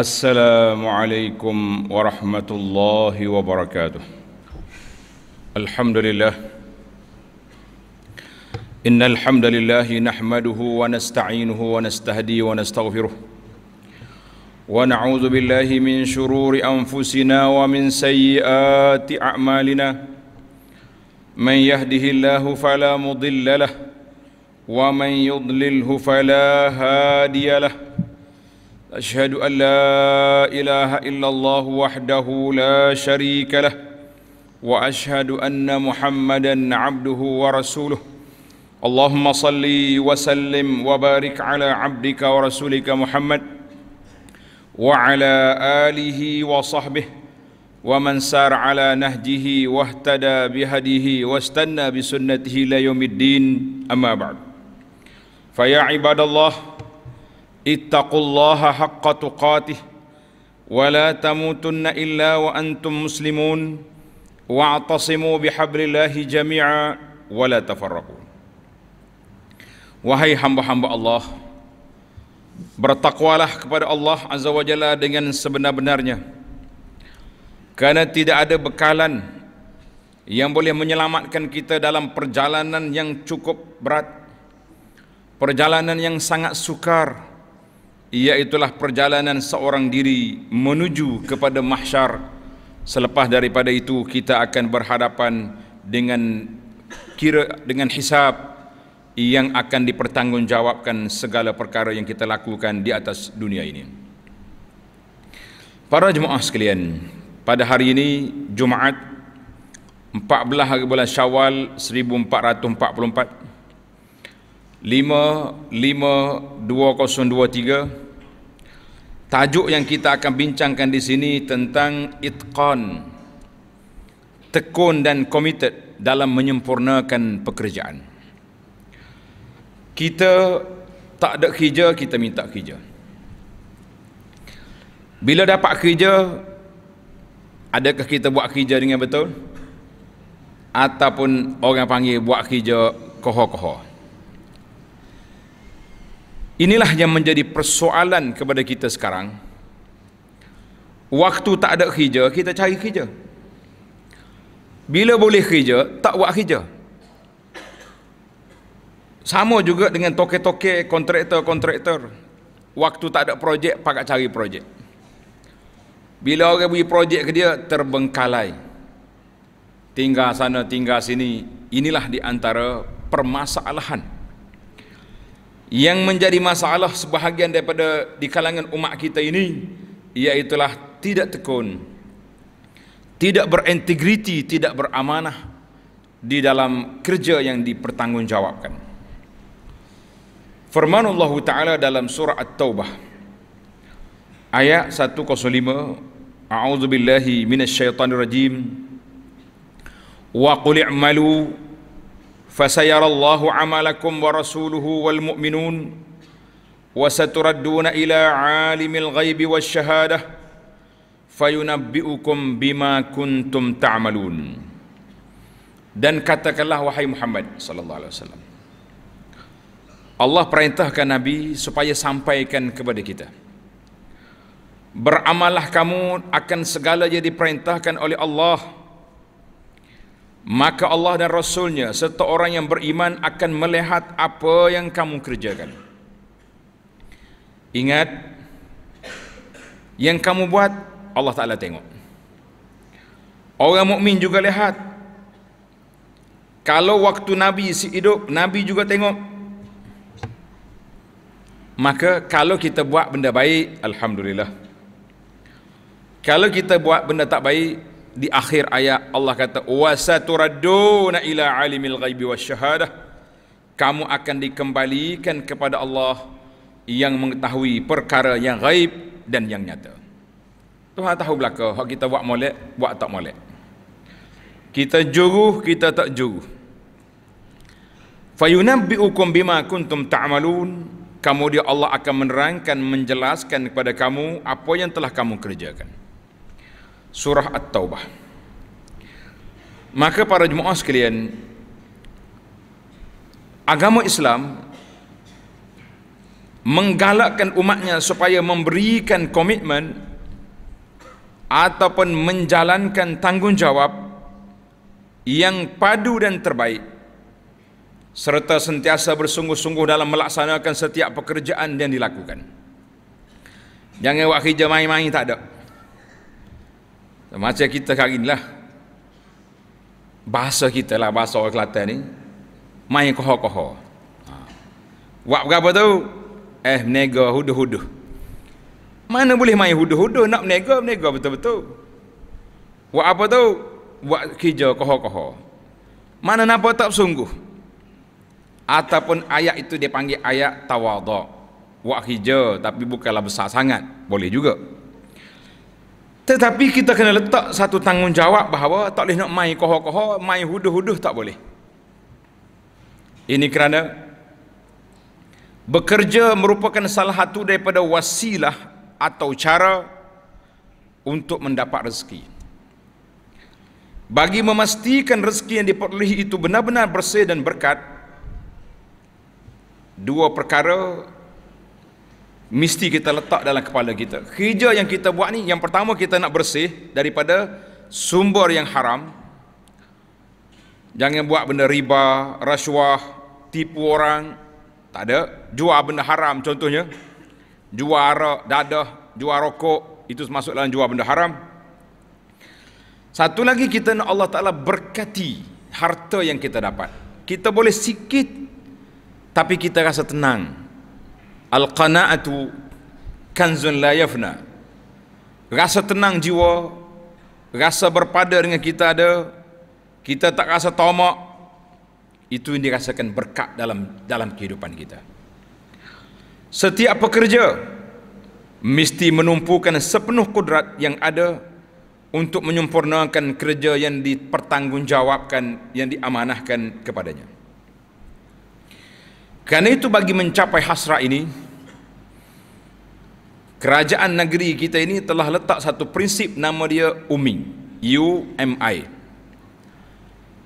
السلام عليكم ورحمة الله وبركاته الحمد لله إن الحمد لله نحمده ونستعينه ونستهدي ونستغفره ونعوذ بالله من شرور أنفسنا ومن سيئات أعمالنا من يهده الله فلا مضل له ومن يضلله فلا هادي له أشهد أن لا إله إلا الله وحده لا شريك له وأشهد أن محمدا عبده ورسوله اللهم صل وسلم وبارك على عبدك ورسولك محمد وعلى آله وصحبه ومن سار على نهجه واهتدى بهديه واستنى بسنته إلى يوم الدين أما بعد فيا عباد الله اتقوا الله حق تقاته ولا تموتن إلا وانتم مسلمون واعتصموا بحبل الله جميعا ولا تفرقوا وهي حمب حمب الله Bertakwalah kepada Allah Azza wa Jalla dengan sebenar-benarnya Kerana tidak ada bekalan Yang boleh menyelamatkan kita dalam perjalanan yang cukup berat Perjalanan yang sangat sukar ia itulah perjalanan seorang diri menuju kepada mahsyar Selepas daripada itu kita akan berhadapan dengan kira dengan hisab yang akan dipertanggungjawabkan segala perkara yang kita lakukan di atas dunia ini. Para jemaah sekalian, pada hari ini Jumaat 14 hari bulan Syawal 1444 55 Tajuk yang kita akan bincangkan di sini tentang itqan Tekun dan committed dalam menyempurnakan pekerjaan Kita tak ada kerja, kita minta kerja Bila dapat kerja Adakah kita buat kerja dengan betul? Ataupun orang panggil buat kerja kohor-kohor Inilah yang menjadi persoalan kepada kita sekarang. Waktu tak ada kerja, kita cari kerja. Bila boleh kerja, tak buat kerja. Sama juga dengan toke-toke, kontraktor-kontraktor. Waktu tak ada projek, pakat cari projek. Bila orang beri projek ke dia, terbengkalai. Tinggal sana, tinggal sini. Inilah di antara permasalahan. Permasalahan yang menjadi masalah sebahagian daripada di kalangan umat kita ini ialah tidak tekun tidak berintegriti tidak beramanah di dalam kerja yang dipertanggungjawabkan firman Allah taala dalam surah at-taubah ayat 105 a'udzubillahi minasyaitonirrajim wa qul i'malu فسيرى الله عملكم ورسوله والمؤمنون وستردون الى عالم الغيب والشهاده فينبئكم بما كنتم تعملون dan katakanlah wahai Muhammad sallallahu alaihi wasallam Allah perintahkan nabi supaya sampaikan kepada kita beramallah kamu akan segala yang diperintahkan oleh Allah Maka Allah dan Rasulnya serta orang yang beriman akan melihat apa yang kamu kerjakan. Ingat, yang kamu buat Allah Ta'ala tengok. Orang mukmin juga lihat. Kalau waktu Nabi si hidup, Nabi juga tengok. Maka kalau kita buat benda baik, Alhamdulillah. Kalau kita buat benda tak baik, di akhir ayat Allah kata wasaturadduna ila alimil ghaibi wasyahadah kamu akan dikembalikan kepada Allah yang mengetahui perkara yang ghaib dan yang nyata Tuhan tahu belaka hak kita buat molek buat tak molek kita juruh kita tak juruh fayunabbiukum bima kuntum ta'malun kamu dia Allah akan menerangkan menjelaskan kepada kamu apa yang telah kamu kerjakan surah At-Taubah. Maka para jemaah sekalian, agama Islam menggalakkan umatnya supaya memberikan komitmen ataupun menjalankan tanggungjawab yang padu dan terbaik serta sentiasa bersungguh-sungguh dalam melaksanakan setiap pekerjaan yang dilakukan. Jangan buat kerja main-main tak ada. Macam kita hari ni lah. Bahasa kita lah, bahasa orang Kelantan ni. Main koho-koho. Ha. Buat berapa tu? Eh, menega huduh-huduh. Mana boleh main huduh-huduh? Nak menega, menega betul-betul. Buat apa tu? Buat kerja koho-koho. Mana nampak tak sungguh? Ataupun ayat itu dipanggil ayat tawadok. Buat kerja tapi bukanlah besar sangat. Boleh juga. Tetapi kita kena letak satu tanggungjawab bahawa tak boleh nak main koho-koho, main huduh-huduh tak boleh. Ini kerana bekerja merupakan salah satu daripada wasilah atau cara untuk mendapat rezeki. Bagi memastikan rezeki yang diperolehi itu benar-benar bersih dan berkat, dua perkara mesti kita letak dalam kepala kita. Kerja yang kita buat ni yang pertama kita nak bersih daripada sumber yang haram. Jangan buat benda riba, rasuah, tipu orang. Tak ada. Jual benda haram contohnya. Jual arak, dadah, jual rokok. Itu masuk dalam jual benda haram. Satu lagi kita nak Allah Ta'ala berkati harta yang kita dapat. Kita boleh sikit tapi kita rasa tenang. Al-qana'atu kanzun la yafna. Rasa tenang jiwa, rasa berpada dengan kita ada, kita tak rasa tamak. Itu yang dirasakan berkat dalam dalam kehidupan kita. Setiap pekerja mesti menumpukan sepenuh kudrat yang ada untuk menyempurnakan kerja yang dipertanggungjawabkan, yang diamanahkan kepadanya. Karena itu bagi mencapai hasrat ini kerajaan negeri kita ini telah letak satu prinsip nama dia UMI, U M I.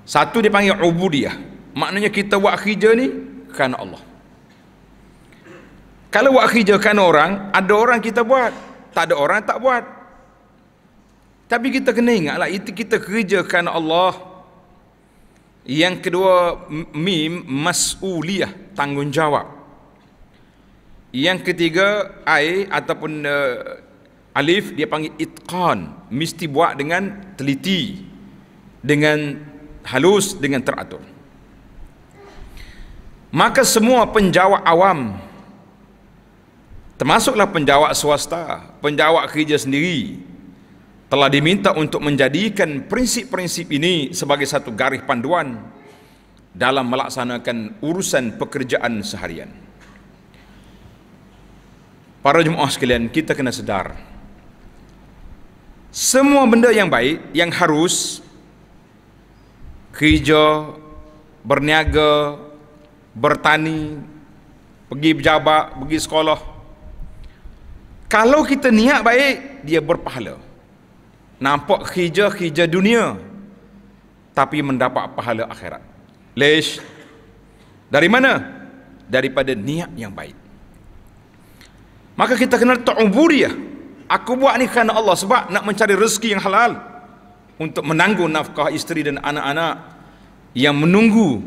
Satu dipanggil ubudiyah. Maknanya kita buat kerja ni kerana Allah. Kalau buat kerja kerana orang, ada orang kita buat, tak ada orang tak buat. Tapi kita kena ingatlah itu kita kerja kerana Allah. Yang kedua mim masuliyah tanggungjawab. Yang ketiga ai ataupun uh, alif dia panggil itqan mesti buat dengan teliti dengan halus dengan teratur. Maka semua penjawab awam termasuklah penjawab swasta, penjawab kerja sendiri telah diminta untuk menjadikan prinsip-prinsip ini sebagai satu garis panduan dalam melaksanakan urusan pekerjaan seharian. Para jemaah sekalian, kita kena sedar semua benda yang baik, yang harus kerja, berniaga, bertani, pergi berjabat, pergi sekolah. Kalau kita niat baik, dia berpahala nampak khija-khija dunia tapi mendapat pahala akhirat leis dari mana daripada niat yang baik maka kita kenal ta'uburiyah aku buat ni kerana Allah sebab nak mencari rezeki yang halal untuk menangguh nafkah isteri dan anak-anak yang menunggu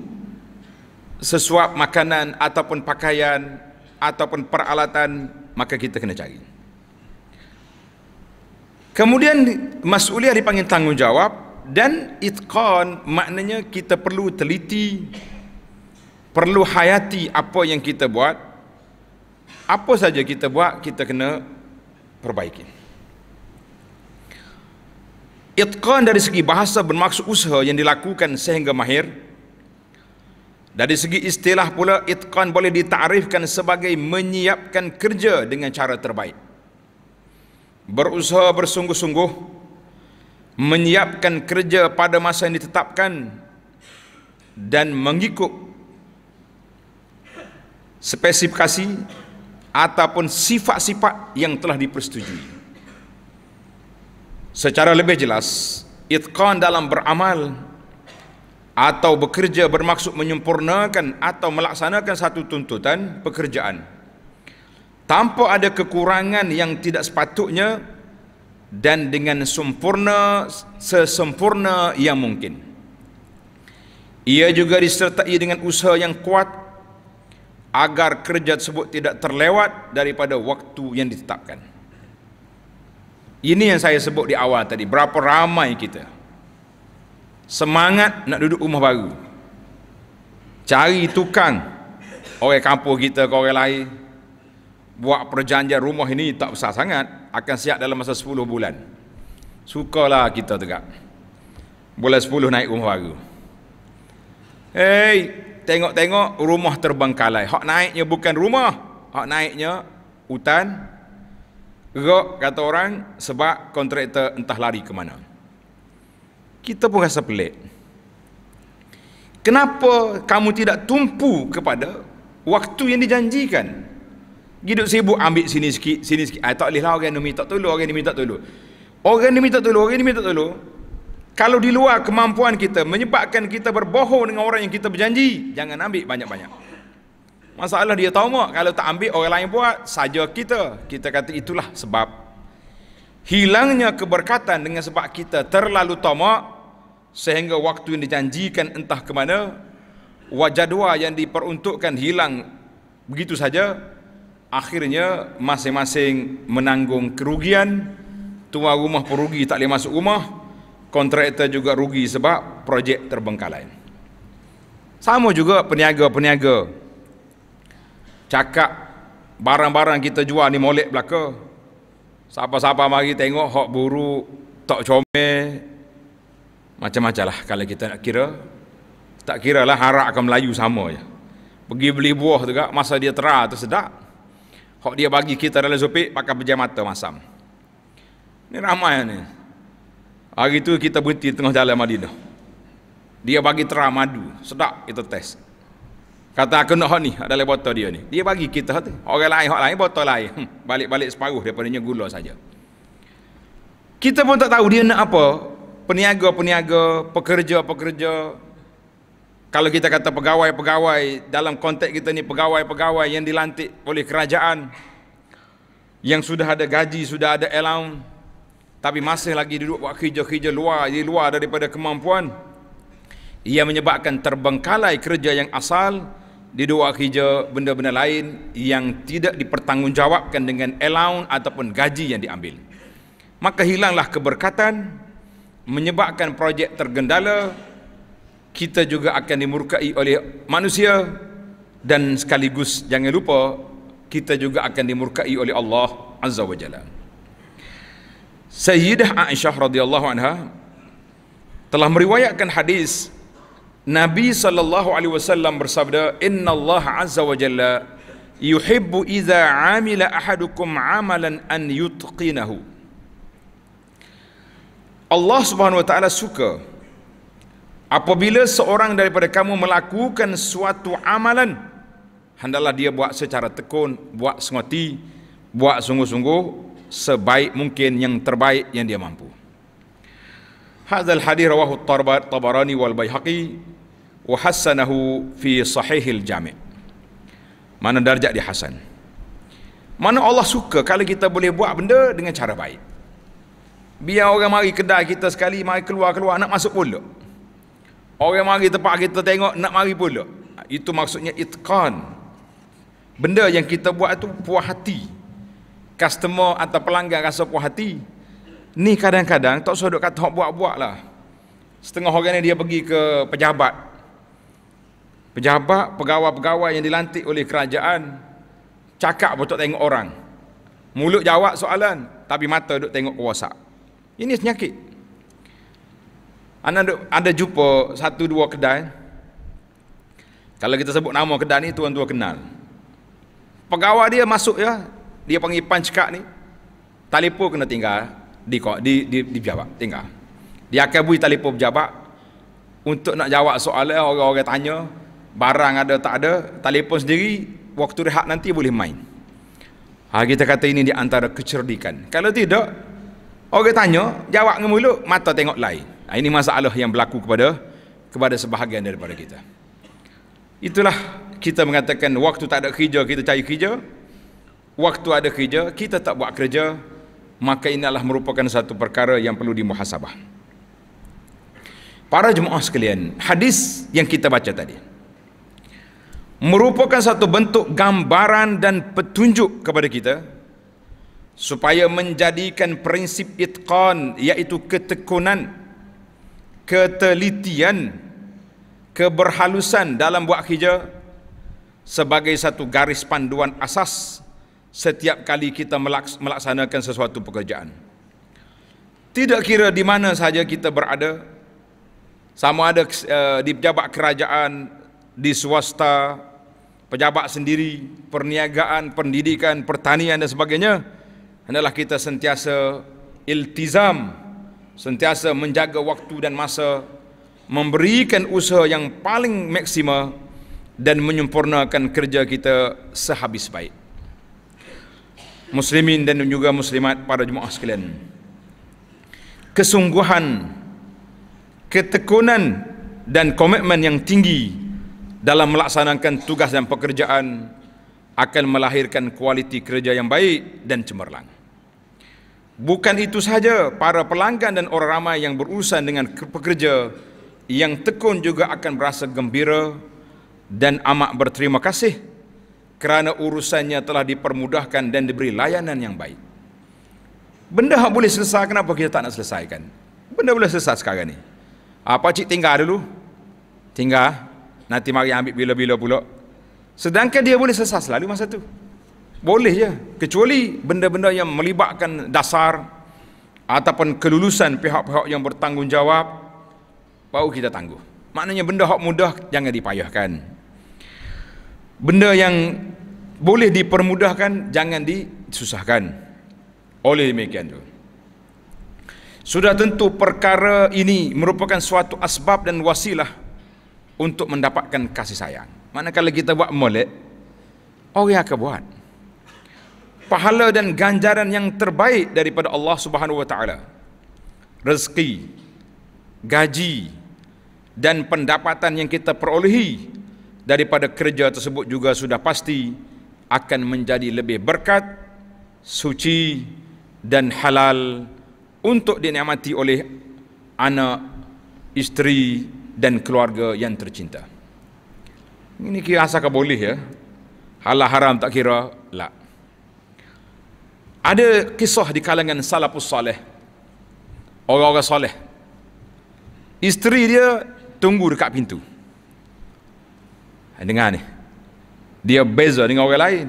sesuap makanan ataupun pakaian ataupun peralatan maka kita kena cari Kemudian masuliah dipanggil tanggungjawab dan itqan maknanya kita perlu teliti perlu hayati apa yang kita buat apa saja kita buat kita kena perbaiki itqan dari segi bahasa bermaksud usaha yang dilakukan sehingga mahir dari segi istilah pula itqan boleh ditarifkan sebagai menyiapkan kerja dengan cara terbaik berusaha bersungguh-sungguh menyiapkan kerja pada masa yang ditetapkan dan mengikut spesifikasi ataupun sifat-sifat yang telah dipersetujui. Secara lebih jelas, itqan dalam beramal atau bekerja bermaksud menyempurnakan atau melaksanakan satu tuntutan pekerjaan tanpa ada kekurangan yang tidak sepatutnya dan dengan sempurna sesempurna yang mungkin. Ia juga disertai dengan usaha yang kuat agar kerja tersebut tidak terlewat daripada waktu yang ditetapkan. Ini yang saya sebut di awal tadi, berapa ramai kita. Semangat nak duduk rumah baru. Cari tukang orang kampung kita ke orang lain buat perjanjian rumah ini tak besar sangat akan siap dalam masa 10 bulan sukalah kita tegak bulan 10 naik rumah baru hei tengok-tengok rumah terbang terbengkalai hak naiknya bukan rumah hak naiknya hutan gerak kata orang sebab kontraktor entah lari ke mana kita pun rasa pelik kenapa kamu tidak tumpu kepada waktu yang dijanjikan Hidup sibuk ambil sini sikit, sini sikit. Ay, ah, tak boleh lah orang ni minta tolong, orang ni minta tolong. Orang ni minta tolong, orang ni minta tolong. Kalau di luar kemampuan kita menyebabkan kita berbohong dengan orang yang kita berjanji, jangan ambil banyak-banyak. Masalah dia tahu mak, kalau tak ambil orang lain buat, saja kita. Kita kata itulah sebab. Hilangnya keberkatan dengan sebab kita terlalu tamak sehingga waktu yang dijanjikan entah ke mana wajadwa yang diperuntukkan hilang begitu saja akhirnya masing-masing menanggung kerugian tua rumah pun rugi tak boleh masuk rumah kontraktor juga rugi sebab projek terbengkalai sama juga peniaga-peniaga cakap barang-barang kita jual ni molek belaka siapa-siapa mari tengok hok buruk tak comel macam-macam lah kalau kita nak kira tak kira lah harap akan Melayu sama je pergi beli buah juga masa dia terah tu sedap Kok dia bagi kita dalam sopik pakai pejam mata masam. Ini ramai ni. Hari tu kita berhenti tengah jalan Madinah. Dia bagi terang madu, sedap kita test. Kata aku nak ni, ada botol dia ni. Dia bagi kita tu. Orang lain, orang lain botol lain. Hmm, balik-balik separuh daripadanya gula saja. Kita pun tak tahu dia nak apa. Peniaga-peniaga, pekerja-pekerja, kalau kita kata pegawai-pegawai dalam konteks kita ni pegawai-pegawai yang dilantik oleh kerajaan yang sudah ada gaji, sudah ada allowance tapi masih lagi duduk buat kerja-kerja luar di luar daripada kemampuan ia menyebabkan terbengkalai kerja yang asal di dua kerja benda-benda lain yang tidak dipertanggungjawabkan dengan allowance ataupun gaji yang diambil maka hilanglah keberkatan menyebabkan projek tergendala kita juga akan dimurkai oleh manusia dan sekaligus jangan lupa kita juga akan dimurkai oleh Allah Azza wa Jalla. Sayyidah Aisyah radhiyallahu anha telah meriwayatkan hadis Nabi sallallahu alaihi wasallam bersabda Inna Allah azza wa jalla yuhibbu idza amila ahadukum amalan an yutqinahu Allah subhanahu wa ta'ala suka Apabila seorang daripada kamu melakukan suatu amalan, hendaklah dia buat secara tekun, buat sengoti, buat sungguh-sungguh sebaik mungkin yang terbaik yang dia mampu. Hadzal hadis rawahu Tabarani wal Baihaqi wa hassanahu fi sahihil Jami'. Mana darjat dia hasan? Mana Allah suka kalau kita boleh buat benda dengan cara baik. Biar orang mari kedai kita sekali, mari keluar-keluar, nak masuk pulak. Orang mari tempat kita tengok nak mari pula. Itu maksudnya itqan. Benda yang kita buat tu puas hati. Customer atau pelanggan rasa puas hati. Ni kadang-kadang tak usah duk kata hok buat-buat lah. Setengah orang ni dia pergi ke pejabat. Pejabat, pegawai-pegawai yang dilantik oleh kerajaan. Cakap buat tak tengok orang. Mulut jawab soalan. Tapi mata duk tengok kuasa. Ini penyakit. Anda ada, ada jumpa satu dua kedai. Kalau kita sebut nama kedai ni tuan-tuan kenal. Pegawai dia masuk ya, dia panggil pancak ni. Telefon kena tinggal di di di, di pejabat, tinggal. Dia akan bui telefon pejabat untuk nak jawab soalan orang-orang tanya barang ada tak ada, telefon sendiri waktu rehat nanti boleh main. Ha, kita kata ini di antara kecerdikan. Kalau tidak, orang tanya, jawab dengan mulut, mata tengok lain ini masalah yang berlaku kepada kepada sebahagian daripada kita. Itulah kita mengatakan waktu tak ada kerja kita cari kerja. Waktu ada kerja kita tak buat kerja maka inilah merupakan satu perkara yang perlu dimuhasabah. Para jemaah sekalian, hadis yang kita baca tadi merupakan satu bentuk gambaran dan petunjuk kepada kita supaya menjadikan prinsip itqan iaitu ketekunan ketelitian keberhalusan dalam buat kerja sebagai satu garis panduan asas setiap kali kita melaksanakan sesuatu pekerjaan tidak kira di mana saja kita berada sama ada uh, di pejabat kerajaan di swasta pejabat sendiri perniagaan pendidikan pertanian dan sebagainya hendaklah kita sentiasa iltizam sentiasa menjaga waktu dan masa, memberikan usaha yang paling maksimal dan menyempurnakan kerja kita sehabis baik. Muslimin dan juga muslimat para jemaah sekalian. Kesungguhan, ketekunan dan komitmen yang tinggi dalam melaksanakan tugas dan pekerjaan akan melahirkan kualiti kerja yang baik dan cemerlang. Bukan itu sahaja, para pelanggan dan orang ramai yang berurusan dengan pekerja yang tekun juga akan merasa gembira dan amat berterima kasih kerana urusannya telah dipermudahkan dan diberi layanan yang baik. Benda hak boleh selesai, kenapa kita tak nak selesaikan? Benda boleh selesai sekarang ni. Apa ah, cik tinggal dulu? Tinggal. Nanti mari ambil bila-bila pula. Sedangkan dia boleh selesai selalu masa tu. Boleh je. Kecuali benda-benda yang melibatkan dasar ataupun kelulusan pihak-pihak yang bertanggungjawab, baru kita tangguh. Maknanya benda hak mudah jangan dipayahkan. Benda yang boleh dipermudahkan jangan disusahkan. Oleh demikian tu. Sudah tentu perkara ini merupakan suatu asbab dan wasilah untuk mendapatkan kasih sayang. Manakala kita buat molek, orang akan buat pahala dan ganjaran yang terbaik daripada Allah Subhanahu wa taala. Rezeki, gaji dan pendapatan yang kita perolehi daripada kerja tersebut juga sudah pasti akan menjadi lebih berkat, suci dan halal untuk dinikmati oleh anak, isteri dan keluarga yang tercinta. Ini kira asalkan boleh ya. Halal haram tak kira, lah ada kisah di kalangan salafus soleh orang-orang soleh isteri dia tunggu dekat pintu ha, dengar ni dia beza dengan orang lain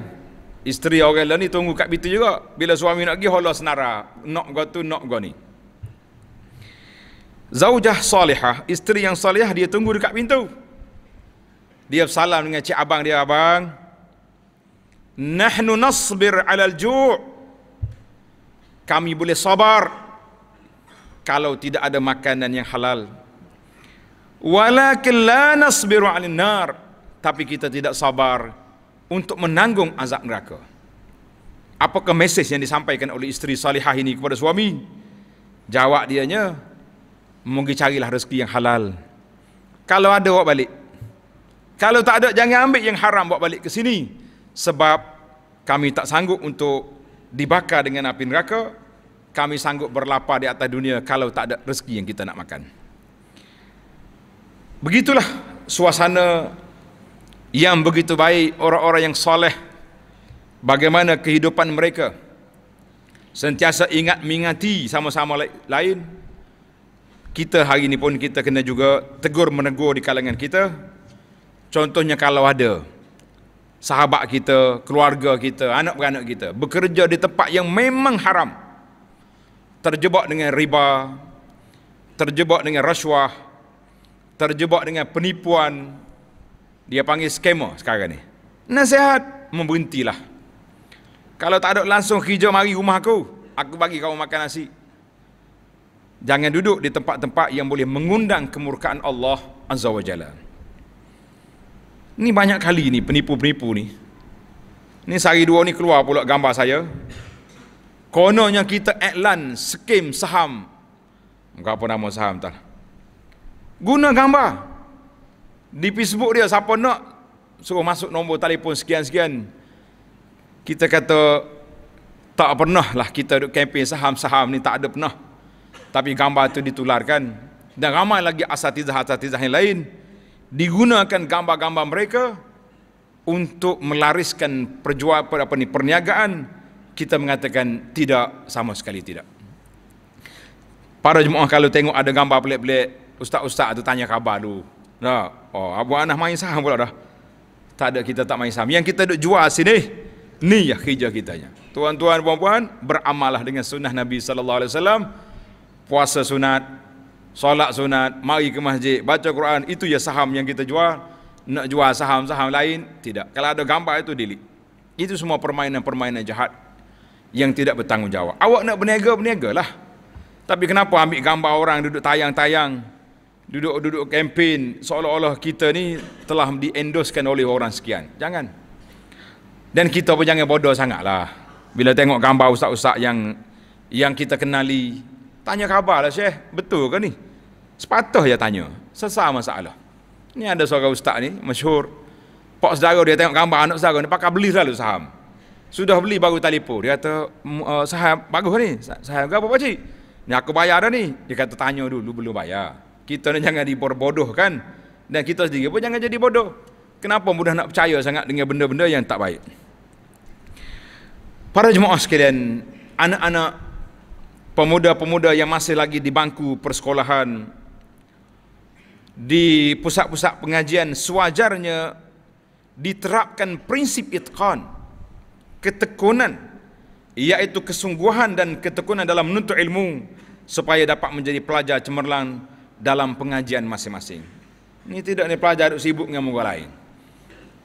isteri orang lain ni tunggu kat pintu juga bila suami nak pergi hola senara nak go tu nak go ni zaujah salihah isteri yang salihah dia tunggu dekat pintu dia salam dengan cik abang dia abang nahnu nasbir alal ju' kami boleh sabar kalau tidak ada makanan yang halal walakin la nasbiru alin nar tapi kita tidak sabar untuk menanggung azab neraka apakah mesej yang disampaikan oleh isteri salihah ini kepada suami jawab dia dianya mungkin carilah rezeki yang halal kalau ada bawa balik kalau tak ada jangan ambil yang haram bawa balik ke sini sebab kami tak sanggup untuk dibakar dengan api neraka, kami sanggup berlapar di atas dunia kalau tak ada rezeki yang kita nak makan. Begitulah suasana yang begitu baik orang-orang yang soleh. Bagaimana kehidupan mereka? Sentiasa ingat mengingati sama-sama lain. Kita hari ini pun kita kena juga tegur menegur di kalangan kita. Contohnya kalau ada sahabat kita, keluarga kita, anak anak kita bekerja di tempat yang memang haram. Terjebak dengan riba, terjebak dengan rasuah, terjebak dengan penipuan. Dia panggil skema sekarang ni. Nasihat memberhentilah. Kalau tak ada langsung hijau mari rumah aku, aku bagi kamu makan nasi. Jangan duduk di tempat-tempat yang boleh mengundang kemurkaan Allah Azza wa Jalla. Ni banyak kali ni penipu-penipu ni. Ni sehari dua ni keluar pula gambar saya. Kononnya kita iklan skim saham. Enggak apa nama saham tak. Guna gambar. Di Facebook dia siapa nak suruh masuk nombor telefon sekian-sekian. Kita kata tak pernah lah kita duk kempen saham-saham ni tak ada pernah. Tapi gambar tu ditularkan. Dan ramai lagi asatizah-asatizah yang lain digunakan gambar-gambar mereka untuk melariskan perjual apa ni perniagaan kita mengatakan tidak sama sekali tidak para jemaah kalau tengok ada gambar pelik-pelik ustaz-ustaz tu tanya khabar tu, nah oh abu anah main saham pula dah tak ada kita tak main saham yang kita duk jual sini ni ya kerja kitanya tuan-tuan puan-puan beramallah dengan sunnah nabi sallallahu alaihi wasallam puasa sunat solat sunat, mari ke masjid, baca Quran, itu ya saham yang kita jual. Nak jual saham-saham lain? Tidak. Kalau ada gambar itu delete. Itu semua permainan-permainan jahat yang tidak bertanggungjawab. Awak nak berniaga, berniagalah. Tapi kenapa ambil gambar orang duduk tayang-tayang, duduk-duduk kempen seolah-olah kita ni telah diendoskan oleh orang sekian. Jangan. Dan kita pun jangan bodoh sangatlah. Bila tengok gambar ustaz-ustaz yang yang kita kenali, tanya khabar lah Syekh, betul ke ni? Sepatah ya tanya. Sesama masalah. Ini ada seorang ustaz ni, masyhur. Pak saudara dia tengok gambar anak saudara ni pakai beli selalu saham. Sudah beli baru telefon. Dia kata, eh, saham bagus ni. Saham ke apa pakcik? Ni aku bayar dah ni. Dia kata, tanya dulu, belum bayar. Kita ni jangan diperbodoh kan? Dan kita sendiri pun jangan jadi bodoh. Kenapa mudah nak percaya sangat dengan benda-benda yang tak baik? Para jemaah sekalian, anak-anak pemuda-pemuda yang masih lagi di bangku persekolahan, di pusat-pusat pengajian sewajarnya diterapkan prinsip itqan ketekunan iaitu kesungguhan dan ketekunan dalam menuntut ilmu supaya dapat menjadi pelajar cemerlang dalam pengajian masing-masing. Ini tidak ni pelajar duk sibuk dengan muka lain.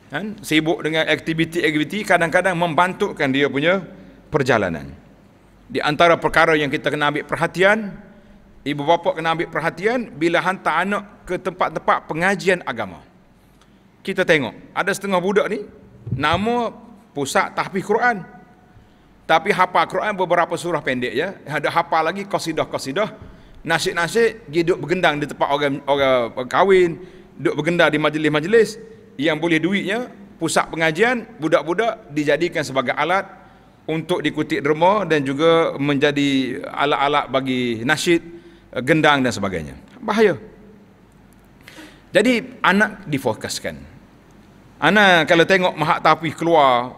Kan? Sibuk dengan aktiviti-aktiviti kadang-kadang membantukan dia punya perjalanan. Di antara perkara yang kita kena ambil perhatian ibu bapa kena ambil perhatian bila hantar anak ke tempat-tempat pengajian agama. Kita tengok, ada setengah budak ni, nama pusat tahfiz Quran. Tapi hapa Quran beberapa surah pendek ya. Ada hapa lagi kosidah-kosidah. Nasib-nasib, dia duduk bergendang di tempat orang, orang kahwin. Duduk bergendang di majlis-majlis. Yang boleh duitnya, pusat pengajian, budak-budak dijadikan sebagai alat untuk dikutip derma dan juga menjadi alat-alat bagi nasyid gendang dan sebagainya. Bahaya. Jadi anak difokuskan. Anak kalau tengok mahak tapi keluar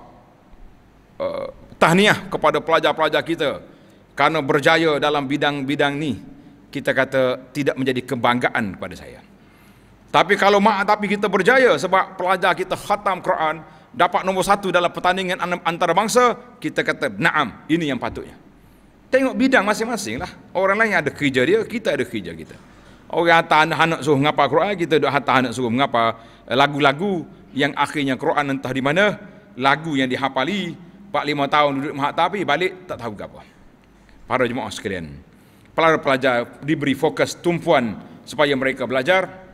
uh, tahniah kepada pelajar-pelajar kita kerana berjaya dalam bidang-bidang ni, kita kata tidak menjadi kebanggaan kepada saya. Tapi kalau mahak tapi kita berjaya sebab pelajar kita khatam Quran, dapat nombor satu dalam pertandingan antarabangsa, kita kata naam, ini yang patutnya. Tengok bidang masing-masing lah. Orang lain ada kerja dia, kita ada kerja kita. Orang hantar anak-anak suruh mengapa Quran, kita duduk hantar anak suruh mengapa lagu-lagu yang akhirnya Quran entah di mana, lagu yang dihafali, 4-5 tahun duduk mahat tapi balik tak tahu apa. Para jemaah sekalian, pelajar-pelajar diberi fokus tumpuan supaya mereka belajar.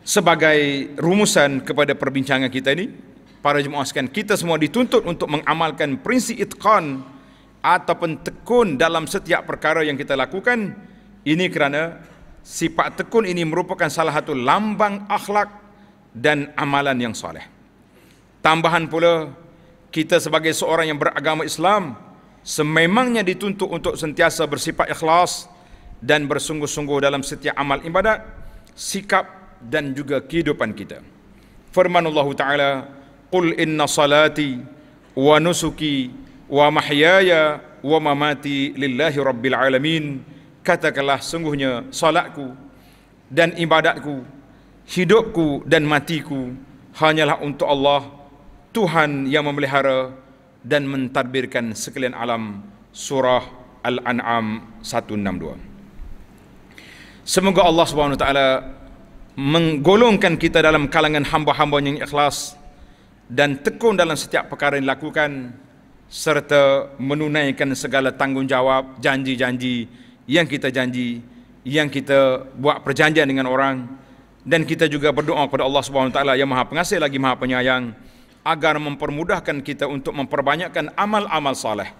Sebagai rumusan kepada perbincangan kita ini, para jemaah sekalian, kita semua dituntut untuk mengamalkan prinsip itqan ataupun tekun dalam setiap perkara yang kita lakukan ini kerana sifat tekun ini merupakan salah satu lambang akhlak dan amalan yang soleh. Tambahan pula kita sebagai seorang yang beragama Islam sememangnya dituntut untuk sentiasa bersifat ikhlas dan bersungguh-sungguh dalam setiap amal ibadat, sikap dan juga kehidupan kita. Firman Allah Taala, "Qul inna salati wa nusuki wa mahyaya wa mamati lillahi rabbil alamin katakanlah sungguhnya salatku dan ibadatku hidupku dan matiku hanyalah untuk Allah Tuhan yang memelihara dan mentadbirkan sekalian alam surah al-an'am 162 semoga Allah Subhanahu wa taala menggolongkan kita dalam kalangan hamba-hamba yang ikhlas dan tekun dalam setiap perkara yang dilakukan serta menunaikan segala tanggungjawab janji-janji yang kita janji yang kita buat perjanjian dengan orang dan kita juga berdoa kepada Allah Subhanahu Wa Taala yang Maha Pengasih lagi Maha Penyayang agar mempermudahkan kita untuk memperbanyakkan amal-amal saleh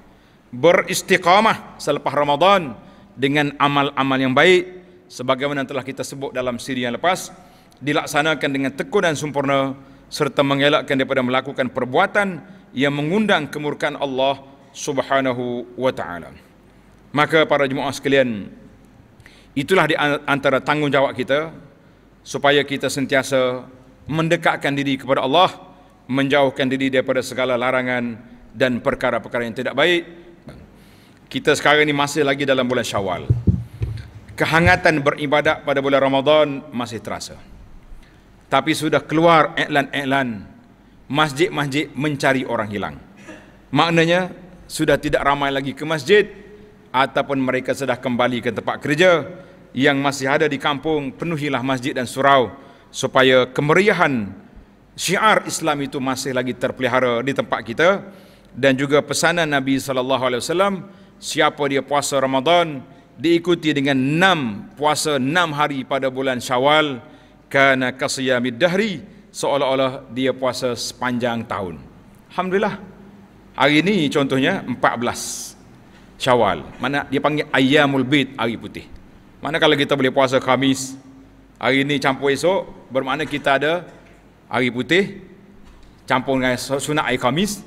beristiqamah selepas Ramadan dengan amal-amal yang baik sebagaimana telah kita sebut dalam siri yang lepas dilaksanakan dengan tekun dan sempurna serta mengelakkan daripada melakukan perbuatan yang mengundang kemurkaan Allah Subhanahu wa taala. Maka para jemaah sekalian, itulah di antara tanggungjawab kita supaya kita sentiasa mendekatkan diri kepada Allah, menjauhkan diri daripada segala larangan dan perkara-perkara yang tidak baik. Kita sekarang ini masih lagi dalam bulan Syawal. Kehangatan beribadat pada bulan Ramadan masih terasa. Tapi sudah keluar iklan-iklan iklan masjid-masjid mencari orang hilang. Maknanya sudah tidak ramai lagi ke masjid ataupun mereka sudah kembali ke tempat kerja yang masih ada di kampung penuhilah masjid dan surau supaya kemeriahan syiar Islam itu masih lagi terpelihara di tempat kita dan juga pesanan Nabi sallallahu alaihi wasallam siapa dia puasa Ramadan diikuti dengan enam puasa enam hari pada bulan Syawal kana kasyamid dahri seolah-olah dia puasa sepanjang tahun. Alhamdulillah. Hari ini contohnya 14 Syawal. Mana dia panggil Ayyamul Bid, hari putih. Mana kalau kita boleh puasa Khamis, hari ini campur esok, bermakna kita ada hari putih campur dengan sunat air Khamis,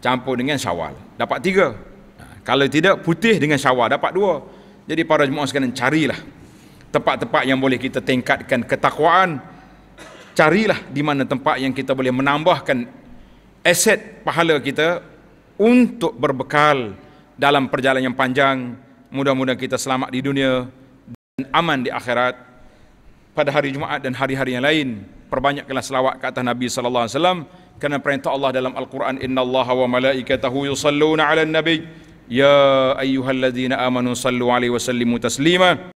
campur dengan Syawal. Dapat tiga. Ha, kalau tidak putih dengan Syawal dapat dua. Jadi para jemaah sekalian carilah tempat-tempat yang boleh kita tingkatkan ketakwaan carilah di mana tempat yang kita boleh menambahkan aset pahala kita untuk berbekal dalam perjalanan yang panjang mudah-mudahan kita selamat di dunia dan aman di akhirat pada hari Jumaat dan hari-hari yang lain perbanyaklah selawat kata Nabi sallallahu alaihi wasallam kerana perintah Allah dalam Al-Quran innallaha wa malaikatahu yusalluna 'alan nabi ya ayyuhallazina amanu sallu 'alaihi wa sallimu taslima